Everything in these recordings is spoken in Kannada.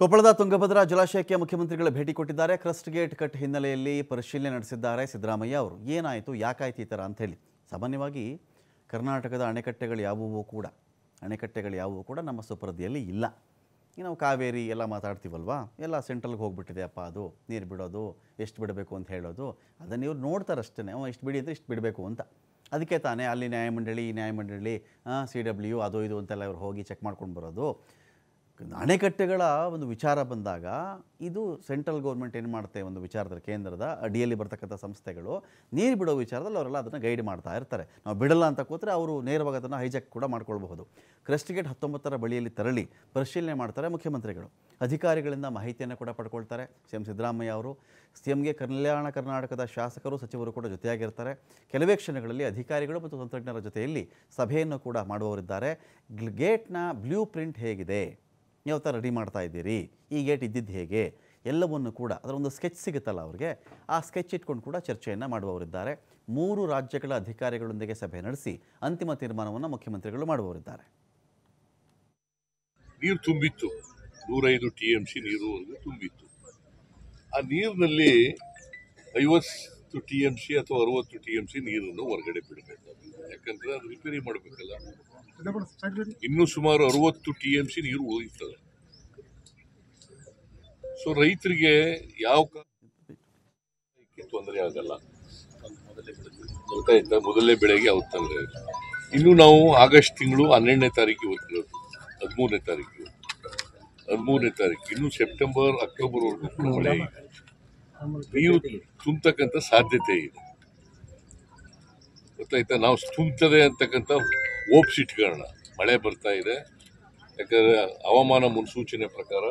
ಕೊಪ್ಪಳದ ತುಂಗಭದ್ರಾ ಜಲಾಶಯಕ್ಕೆ ಮುಖ್ಯಮಂತ್ರಿಗಳ ಭೇಟಿ ಕೊಟ್ಟಿದ್ದಾರೆ ಕ್ರಸ್ಟ್ ಗೇಟ್ ಕಟ್ ಹಿನ್ನೆಲೆಯಲ್ಲಿ ಪರಿಶೀಲನೆ ನಡೆಸಿದ್ದಾರೆ ಸಿದ್ದರಾಮಯ್ಯ ಅವರು ಏನಾಯಿತು ಯಾಕಾಯ್ತು ಈ ಥರ ಅಂಥೇಳಿ ಸಾಮಾನ್ಯವಾಗಿ ಕರ್ನಾಟಕದ ಅಣೆಕಟ್ಟೆಗಳು ಯಾವುವು ಕೂಡ ಅಣೆಕಟ್ಟೆಗಳು ಯಾವುವು ಕೂಡ ನಮ್ಮ ಸುಪ್ರದಿಯಲ್ಲಿ ಇಲ್ಲ ನಾವು ಕಾವೇರಿ ಎಲ್ಲ ಮಾತಾಡ್ತೀವಲ್ವಾ ಎಲ್ಲ ಸೆಂಟ್ರಲ್ಗೆ ಹೋಗಿಬಿಟ್ಟಿದೆ ಅಪ್ಪ ಅದು ನೀರು ಬಿಡೋದು ಎಷ್ಟು ಬಿಡಬೇಕು ಅಂತ ಹೇಳೋದು ಅದನ್ನು ಇವ್ರು ನೋಡ್ತಾರಷ್ಟೇ ಅವ ಇಷ್ಟು ಬಿಡಿ ಅಂದರೆ ಇಷ್ಟು ಬಿಡಬೇಕು ಅಂತ ಅದಕ್ಕೆ ತಾನೇ ಅಲ್ಲಿ ನ್ಯಾಯಮಂಡಳಿ ನ್ಯಾಯಮಂಡಳಿ ಸಿ ಡಬ್ಲ್ಯೂ ಅದು ಇದು ಅಂತೆಲ್ಲ ಇವ್ರು ಹೋಗಿ ಚೆಕ್ ಮಾಡ್ಕೊಂಡು ಬರೋದು ಅಣೆಕಟ್ಟೆಗಳ ಒಂದು ವಿಚಾರ ಬಂದಾಗ ಇದು ಸೆಂಟ್ರಲ್ ಗೌರ್ಮೆಂಟ್ ಏನು ಮಾಡುತ್ತೆ ಒಂದು ವಿಚಾರದಲ್ಲಿ ಕೇಂದ್ರದ ಅಡಿಯಲ್ಲಿ ಬರ್ತಕ್ಕಂಥ ಸಂಸ್ಥೆಗಳು ನೀರು ಬಿಡೋ ವಿಚಾರದಲ್ಲಿ ಅವರೆಲ್ಲ ಅದನ್ನು ಗೈಡ್ ಮಾಡ್ತಾ ಇರ್ತಾರೆ ನಾವು ಬಿಡಲ್ಲ ಅಂತ ಕೂತ್ರೆ ಅವರು ನೇರವಾಗಿ ಅದನ್ನು ಹೈಜಾಕ್ ಕೂಡ ಮಾಡ್ಕೊಳ್ಬಹುದು ಕ್ರೆಸ್ಟಿಗೇಟ್ ಹತ್ತೊಂಬತ್ತರ ಬಳಿಯಲ್ಲಿ ತೆರಳಿ ಪರಿಶೀಲನೆ ಮಾಡ್ತಾರೆ ಮುಖ್ಯಮಂತ್ರಿಗಳು ಅಧಿಕಾರಿಗಳಿಂದ ಮಾಹಿತಿಯನ್ನು ಕೂಡ ಪಡ್ಕೊಳ್ತಾರೆ ಸಿ ಎಂ ಸಿದ್ದರಾಮಯ್ಯ ಅವರು ಸಿ ಎಂಗೆ ಕಲ್ಯಾಣ ಕರ್ನಾಟಕದ ಶಾಸಕರು ಸಚಿವರು ಕೂಡ ಜೊತೆಯಾಗಿರ್ತಾರೆ ಕೆಲವೇ ಕ್ಷಣಗಳಲ್ಲಿ ಅಧಿಕಾರಿಗಳು ಮತ್ತು ತಂತ್ರಜ್ಞರ ಜೊತೆಯಲ್ಲಿ ಸಭೆಯನ್ನು ಕೂಡ ಮಾಡುವವರಿದ್ದಾರೆ ಗೇಟ್ನ ಬ್ಲೂ ಪ್ರಿಂಟ್ ಹೇಗಿದೆ ಯಾವ ಥರ ರೆಡಿ ಮಾಡ್ತಾ ಇದ್ದೀರಿ ಈ ಗೇಟ್ ಇದ್ದಿದ್ದು ಹೇಗೆ ಎಲ್ಲವನ್ನು ಕೂಡ ಅದರ ಒಂದು ಸ್ಕೆಚ್ ಸಿಗುತ್ತಲ್ಲ ಅವ್ರಿಗೆ ಆ ಸ್ಕೆಚ್ ಇಟ್ಕೊಂಡು ಕೂಡ ಚರ್ಚೆಯನ್ನು ಮಾಡುವವರಿದ್ದಾರೆ ಮೂರು ರಾಜ್ಯಗಳ ಅಧಿಕಾರಿಗಳೊಂದಿಗೆ ಸಭೆ ನಡೆಸಿ ಅಂತಿಮ ತೀರ್ಮಾನವನ್ನು ಮುಖ್ಯಮಂತ್ರಿಗಳು ಮಾಡುವವರಿದ್ದಾರೆ ನೀರು ತುಂಬಿತ್ತು ನೂರೈದು ಟಿ ಎಂ ಸಿ ನೀರು ತುಂಬಿತ್ತು ಆ ನೀರಿನಲ್ಲಿ ಐವತ್ತು ಐವತ್ತು ಟಿ ಎಮ್ ಸಿ ಅಥವಾ ಅರುವತ್ತು ಟಿ ಎಮ್ ಸಿ ನೀರನ್ನು ಹೊರಗಡೆ ಬಿಡಬೇಕು ಯಾಕಂದ್ರೆ ಅದು ರಿಪೇರಿ ಮಾಡಬೇಕಲ್ಲ ಇನ್ನೂ ಸುಮಾರು ಅರುವತ್ತು ಟಿ ಎಮ್ ಸಿ ನೀರು ಉಳಿತದೆ ಸೊ ರೈತರಿಗೆ ಯಾವ ತೊಂದರೆ ಆಗಲ್ಲ ಗೊತ್ತಾಯ್ತಾ ಮೊದಲನೇ ಬೆಳೆಗೆ ಅವ್ರು ತೊಂದರೆ ಇನ್ನು ನಾವು ಆಗಸ್ಟ್ ತಿಂಗಳು ಹನ್ನೆರಡನೇ ತಾರೀಕು ಓದ್ತಿರೋದು ಹದಿಮೂರನೇ ತಾರೀಕು ಹದಿಮೂರನೇ ತಾರೀಕು ಇನ್ನು ಸೆಪ್ಟೆಂಬರ್ ಅಕ್ಟೋಬರ್ವರೆಗೂ ಮಳೆ ನೀವು ತುಂಬತಕ್ಕಂಥ ಸಾಧ್ಯತೆ ಇದೆ ಗೊತ್ತಾಯ್ತಾ ನಾವು ತುಂಬ್ತದೆ ಅಂತಕ್ಕಂಥ ಓಪ್ಸಿಟ್ಗಳನ್ನ ಮಳೆ ಬರ್ತಾ ಇದೆ ಯಾಕಂದರೆ ಹವಾಮಾನ ಮುನ್ಸೂಚನೆ ಪ್ರಕಾರ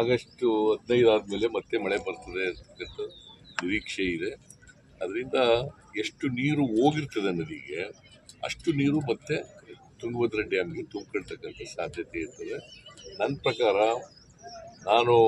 ಆಗಸ್ಟ್ ಹದಿನೈದು ಆದಮೇಲೆ ಮತ್ತೆ ಮಳೆ ಬರ್ತದೆ ಅಂತಕ್ಕಂಥ ನಿರೀಕ್ಷೆ ಇದೆ ಅದರಿಂದ ಎಷ್ಟು ನೀರು ಹೋಗಿರ್ತದೆ ನದಿಗೆ ಅಷ್ಟು ನೀರು ಮತ್ತೆ ತುಂಗಭದ್ರಾ ಡ್ಯಾಮ್ಗೆ ತುಂಬಿಕೊಳ್ತಕ್ಕಂಥ ಸಾಧ್ಯತೆ ಇರ್ತದೆ ನನ್ನ ಪ್ರಕಾರ ನಾನು